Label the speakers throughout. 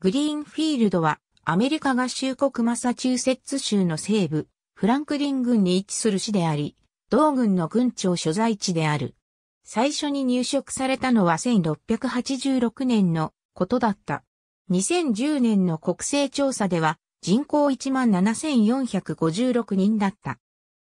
Speaker 1: グリーンフィールドはアメリカ合衆国マサチューセッツ州の西部、フランクリン郡に位置する市であり、同郡の郡庁所在地である。最初に入植されたのは1686年のことだった。2010年の国勢調査では人口17,456人だった。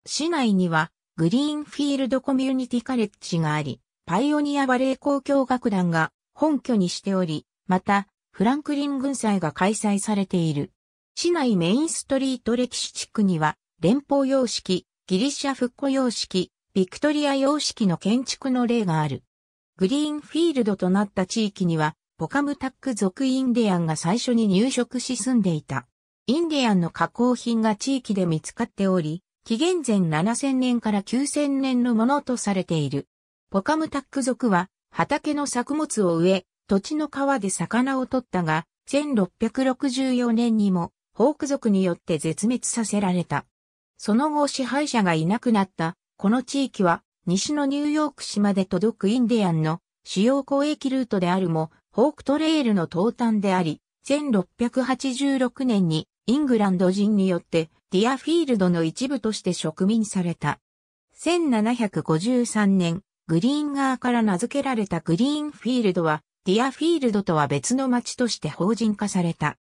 Speaker 1: 市内にはグリーンフィールドコミュニティカレッジがあり、パイオニアバレー交響楽団が本拠にしており、またフランクリン軍祭が開催されている。市内メインストリート歴史地区には、連邦様式、ギリシャ復古様式、ビクトリア様式の建築の例がある。グリーンフィールドとなった地域には、ポカムタック族インディアンが最初に入植し住んでいた。インディアンの加工品が地域で見つかっており、紀元前7000年から9000年のものとされている。ポカムタック族は畑の作物を植え、土地の川で魚を取ったが、1664年にも、ホーク族によって絶滅させられた。その後支配者がいなくなった、この地域は、西のニューヨーク市まで届くインディアンの主要交易ルートであるも、ホークトレイルの東端であり、1686年にイングランド人によってディアフィールドの一部として植民された。1753年、グリーン側から名付けられたグリーンフィールドはディアフィールドとは別の町として法人化された。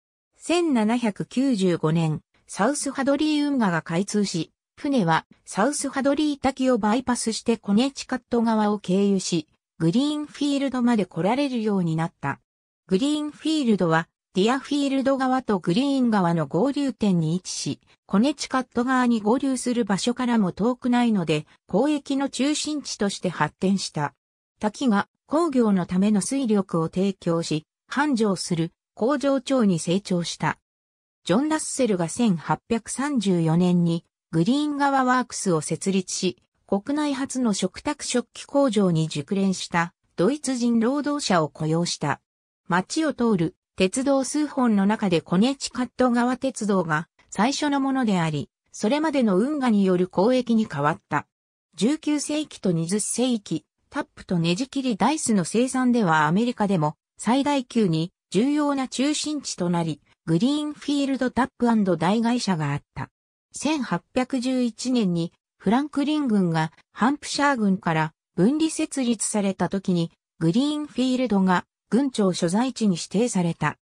Speaker 1: 1795年、サウスハドリー運河が開通し、船はサウスハドリー滝をバイパスしてコネチカット側を経由し、グリーンフィールドまで来られるようになった。グリーンフィールドはディアフィールド側とグリーン側の合流点に位置し、コネチカット側に合流する場所からも遠くないので、交易の中心地として発展した。滝が工業のための水力を提供し、繁盛する工場長に成長した。ジョン・ラッセルが1834年にグリーン川ワークスを設立し、国内初の食卓食器工場に熟練したドイツ人労働者を雇用した。街を通る鉄道数本の中でコネチカット川鉄道が最初のものであり、それまでの運河による交易に変わった。19世紀と20世紀、タップとねじ切りダイスの生産ではアメリカでも最大級に重要な中心地となり、グリーンフィールドタップ大会社があった。1811年にフランクリン軍がハンプシャー軍から分離設立された時にグリーンフィールドが軍庁所在地に指定された。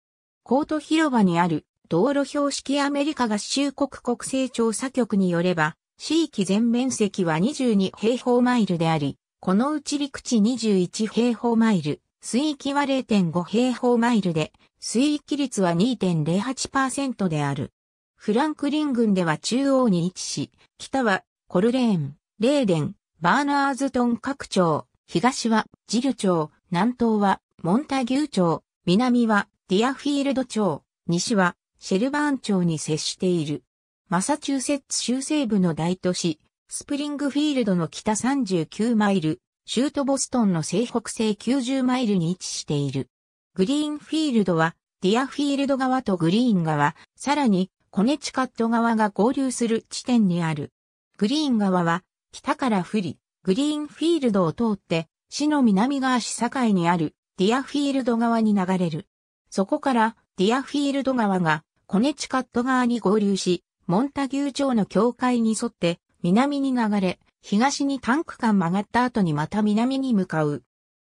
Speaker 1: コート広場にある道路標識アメリカ合衆国国勢調査局によれば、地域全面積は22平方マイルであり、このうち陸地21平方マイル、水域は0.5平方マイルで、水域率は2.08%である。フランクリン郡では中央に位置し、北はコルレーン、レーデン、バーナーズトン各町、東はジル町、南東はモンタギュー町、南はディアフィールド町、西はシェルバーン町に接している。マサチューセッツ州西部の大都市、スプリングフィールドの北39マイル、シュートボストンの西北西90マイルに位置している。グリーンフィールドは、ディアフィールド側とグリーン側、さらに、コネチカット側が合流する地点にある。グリーン側は、北から降り、グリーンフィールドを通って、市の南側市境にある、ディアフィールド側に流れる。そこから、ディアフィールド側が、コネチカット側に合流し、モンタギュー町の境界に沿って、南に流れ、東にタンク間曲がった後にまた南に向かう。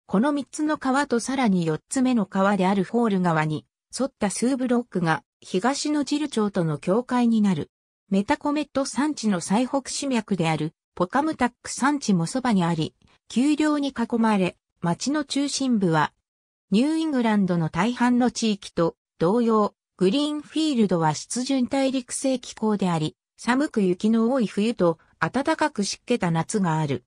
Speaker 1: この3つの川とさらに4つ目の川であるホール川に沿った数ブロックが東のジル町との境界になる。メタコメット山地の最北市脈であるポカムタック山地もそばにあり、丘陵に囲まれ、町の中心部はニューイングランドの大半の地域と同様、グリーンフィールドは湿潤大陸性気候であり、寒く雪の多い冬と暖かく湿気た夏がある。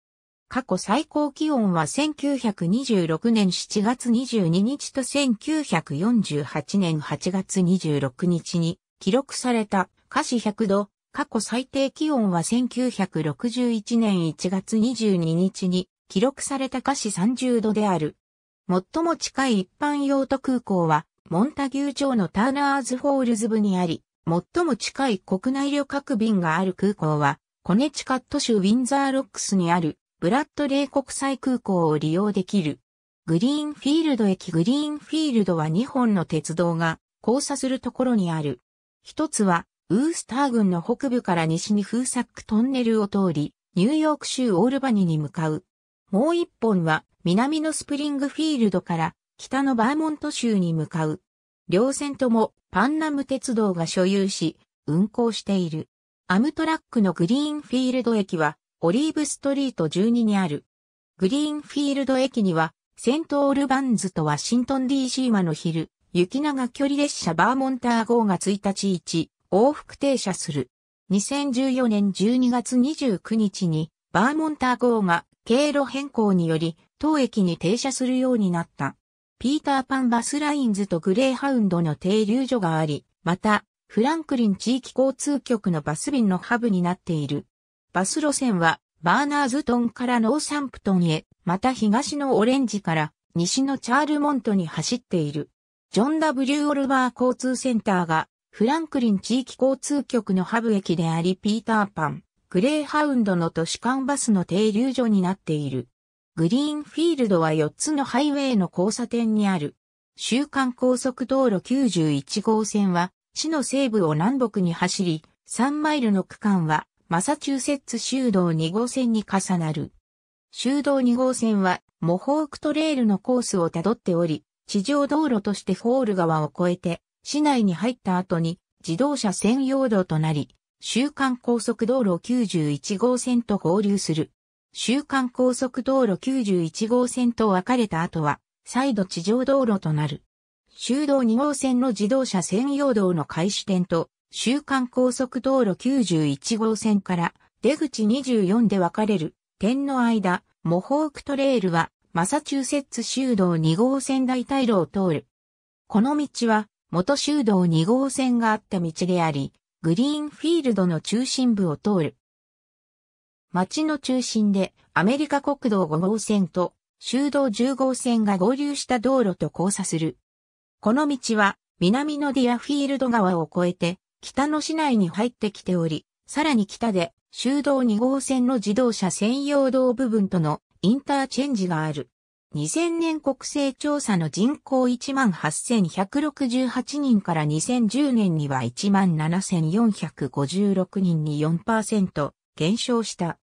Speaker 1: 過去最高気温は1926年7月22日と1948年8月26日に記録された華氏100度、過去最低気温は1961年1月22日に記録された華氏30度である。最も近い一般用途空港はモンタギュー町のターナーズホールズ部にあり、最も近い国内旅客便がある空港は、コネチカット州ウィンザーロックスにあるブラッドレー国際空港を利用できる。グリーンフィールド駅グリーンフィールドは2本の鉄道が交差するところにある。一つは、ウースター郡の北部から西にフーサックトンネルを通り、ニューヨーク州オールバニに向かう。もう一本は、南のスプリングフィールドから北のバーモント州に向かう。両線ともパンナム鉄道が所有し、運行している。アムトラックのグリーンフィールド駅は、オリーブストリート12にある。グリーンフィールド駅には、セントオールバンズとワシントン DC はの昼、雪長距離列車バーモンター号が1日1往復停車する。2014年12月29日にバーモンター号が経路変更により当駅に停車するようになった。ピーターパンバスラインズとグレーハウンドの停留所があり、また、フランクリン地域交通局のバス便のハブになっている。バス路線は、バーナーズトンからノーサンプトンへ、また東のオレンジから西のチャールモントに走っている。ジョン・ W・ オルバー交通センターが、フランクリン地域交通局のハブ駅であり、ピーターパン、グレーハウンドの都市間バスの停留所になっている。グリーンフィールドは4つのハイウェイの交差点にある。週間高速道路91号線は、市の西部を南北に走り、3マイルの区間は、マサチューセッツ州道2号線に重なる。州道2号線は、モホークトレールのコースをたどっており、地上道路としてフォール川を越えて、市内に入った後に、自動車専用道となり、週間高速道路91号線と合流する。週間高速道路91号線と分かれた後は、再度地上道路となる。修道2号線の自動車専用道の開始点と、週間高速道路91号線から出口24で分かれる点の間、モホークトレールはマサチューセッツ修道2号線大退路を通る。この道は元修道2号線があった道であり、グリーンフィールドの中心部を通る。町の中心でアメリカ国道5号線と修道10号線が合流した道路と交差する。この道は南のディアフィールド川を越えて北の市内に入ってきており、さらに北で修道2号線の自動車専用道部分とのインターチェンジがある。2000年国勢調査の人口18,168人から2010年には17,456人に4%減少した。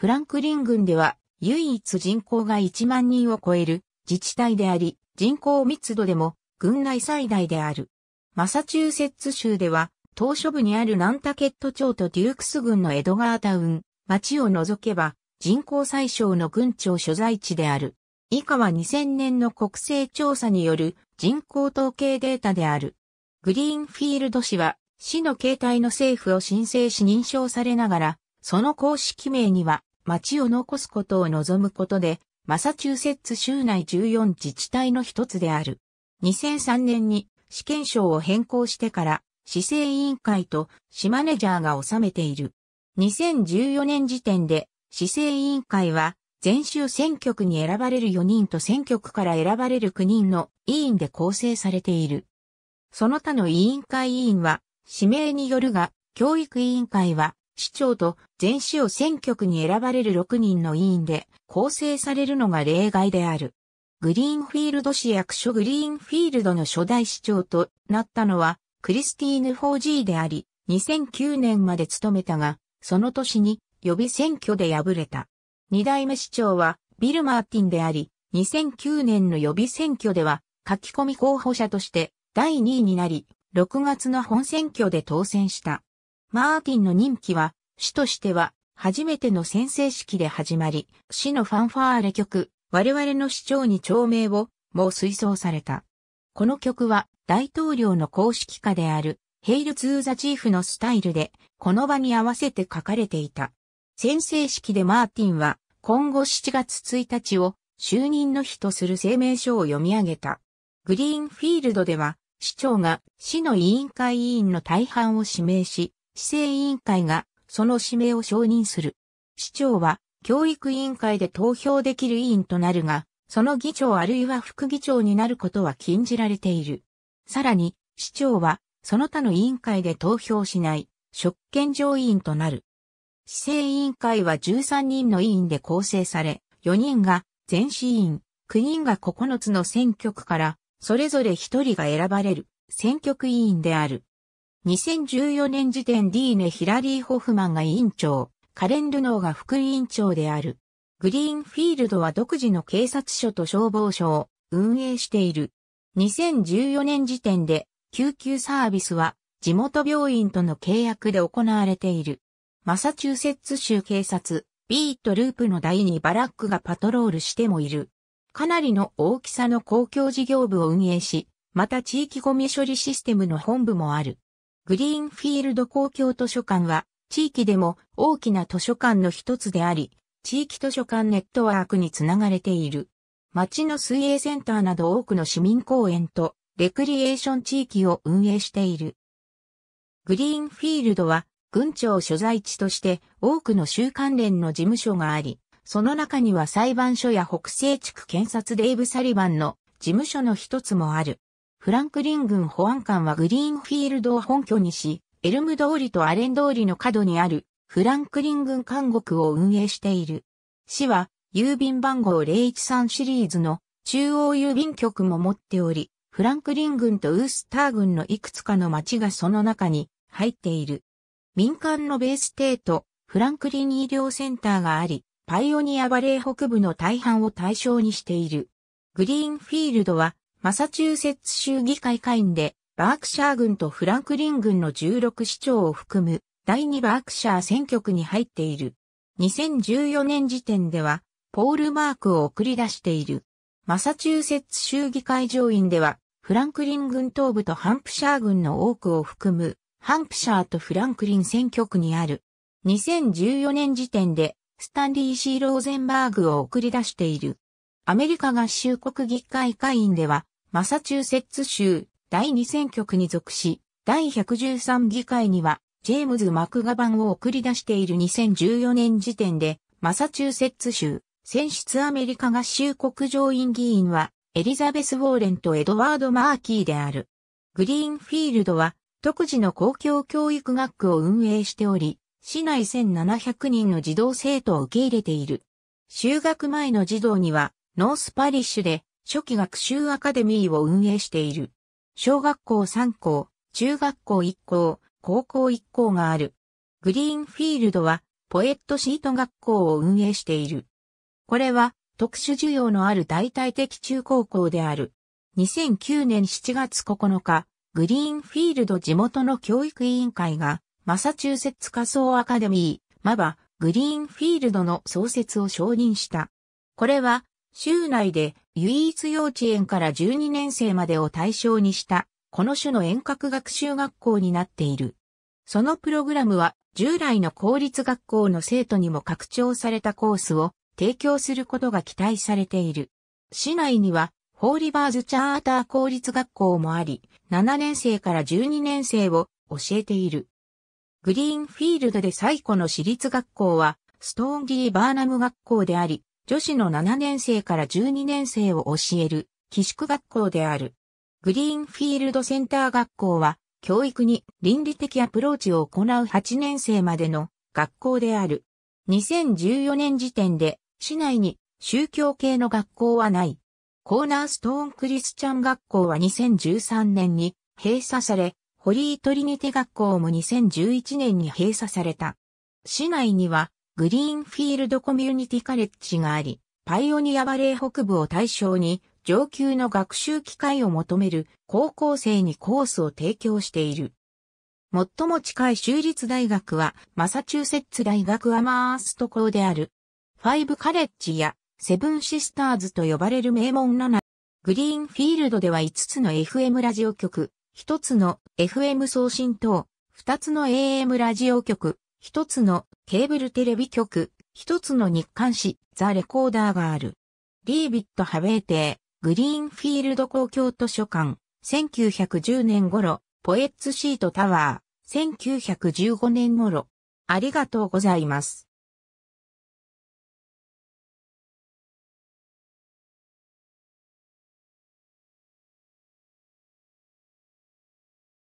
Speaker 1: フランクリン郡では唯一人口が1万人を超える自治体であり、人口密度でも郡内最大である。マサチューセッツ州では、島初部にあるナンタケット町とデュークス郡のエドガータウン、町を除けば、人口最小の郡庁所在地である。以下は2000年の国勢調査による人口統計データである。グリーンフィールド市は、市の形態の政府を申請し認証されながら、その公式名には、町を残すことを望むことで、マサチューセッツ州内14自治体の一つである。2003年に試験省を変更してから、市政委員会と市マネジャーが治めている。2014年時点で、市政委員会は、全州選挙区に選ばれる4人と選挙区から選ばれる9人の委員で構成されている。その他の委員会委員は、指名によるが、教育委員会は、市長と全市を選挙区に選ばれる6人の委員で構成されるのが例外である。グリーンフィールド市役所グリーンフィールドの初代市長となったのはクリスティーヌ・フォージーであり、2009年まで務めたが、その年に予備選挙で敗れた。二代目市長はビル・マーティンであり、2009年の予備選挙では書き込み候補者として第2位になり、6月の本選挙で当選した。マーティンの任期は、市としては、初めての宣誓式で始まり、市のファンファーレ曲、我々の市長に長命を、もう推奨された。この曲は、大統領の公式歌である、ヘイル・ツー・ザ・チーフのスタイルで、この場に合わせて書かれていた。宣誓式でマーティンは、今後7月1日を、就任の日とする声明書を読み上げた。グリーンフィールドでは、市長が市の委員会委員の大半を指名し、市政委員会がその指名を承認する。市長は教育委員会で投票できる委員となるが、その議長あるいは副議長になることは禁じられている。さらに、市長は、その他の委員会で投票しない、職権上委員となる。市政委員会は13人の委員で構成され、4人が全市委員、9人が9つの選挙区から、それぞれ1人が選ばれる、選挙区委員である。2014年時点ディーネ・ヒラリー・ホフマンが委員長、カレン・ルノーが副委員長である。グリーンフィールドは独自の警察署と消防署を運営している。2014年時点で救急サービスは地元病院との契約で行われている。マサチューセッツ州警察、ビートループの第2バラックがパトロールしてもいる。かなりの大きさの公共事業部を運営し、また地域ゴミ処理システムの本部もある。グリーンフィールド公共図書館は、地域でも大きな図書館の一つであり、地域図書館ネットワークにつながれている。町の水泳センターなど多くの市民公園とレクリエーション地域を運営している。グリーンフィールドは、郡庁所在地として多くの州関連の事務所があり、その中には裁判所や北西地区検察デイブ・サリバンの事務所の一つもある。フランクリン軍保安官はグリーンフィールドを本拠にし、エルム通りとアレン通りの角にあるフランクリン軍監獄を運営している。市は郵便番号013シリーズの中央郵便局も持っており、フランクリン軍とウースター軍のいくつかの町がその中に入っている。民間のベーステート、フランクリン医療センターがあり、パイオニアバレー北部の大半を対象にしている。グリーンフィールドはマサチューセッツ州議会会員で、バークシャー軍とフランクリン軍の16市長を含む第2バークシャー選挙区に入っている。2014年時点では、ポールマークを送り出している。マサチューセッツ州議会上院では、フランクリン軍東部とハンプシャー軍の多くを含む、ハンプシャーとフランクリン選挙区にある。2014年時点で、スタンリー・シー・ローゼンバーグを送り出している。アメリカ合衆国議会会員では、マサチューセッツ州第2選挙区に属し、第113議会には、ジェームズ・マクガバンを送り出している2014年時点で、マサチューセッツ州、選出アメリカ合衆国上院議員は、エリザベス・ウォーレンとエドワード・マーキーである。グリーンフィールドは、独自の公共教育学区を運営しており、市内1700人の児童生徒を受け入れている。就学前の児童には、ノースパリッシュで初期学習アカデミーを運営している。小学校3校、中学校1校、高校1校がある。グリーンフィールドは、ポエットシート学校を運営している。これは、特殊需要のある代替的中高校である。2009年7月9日、グリーンフィールド地元の教育委員会が、マサチューセッツ仮想アカデミー、マバ、グリーンフィールドの創設を承認した。これは、州内で唯一幼稚園から12年生までを対象にした、この種の遠隔学習学校になっている。そのプログラムは従来の公立学校の生徒にも拡張されたコースを提供することが期待されている。市内にはホーリバーズチャーター公立学校もあり、7年生から12年生を教えている。グリーンフィールドで最古の私立学校はストーンギーバーナム学校であり、女子の7年生から12年生を教える、寄宿学校である。グリーンフィールドセンター学校は、教育に倫理的アプローチを行う8年生までの学校である。2014年時点で、市内に宗教系の学校はない。コーナーストーンクリスチャン学校は2013年に閉鎖され、ホリートリニテ学校も2011年に閉鎖された。市内にはグリーンフィールドコミュニティカレッジがあり、パイオニアバレー北部を対象に上級の学習機会を求める高校生にコースを提供している。最も近い州立大学はマサチューセッツ大学アマースト校である。ファイブカレッジやセブンシスターズと呼ばれる名門7。グリーンフィールドでは5つの FM ラジオ局、1つの FM 送信等、2つの AM ラジオ局、一つのケーブルテレビ局、一つの日刊誌、ザ・レコーダーがある。リービット・ハベテー、グリーンフィールド公共図書館、1910年頃、ポエッツシートタワー、1915年頃。ありがとうございます。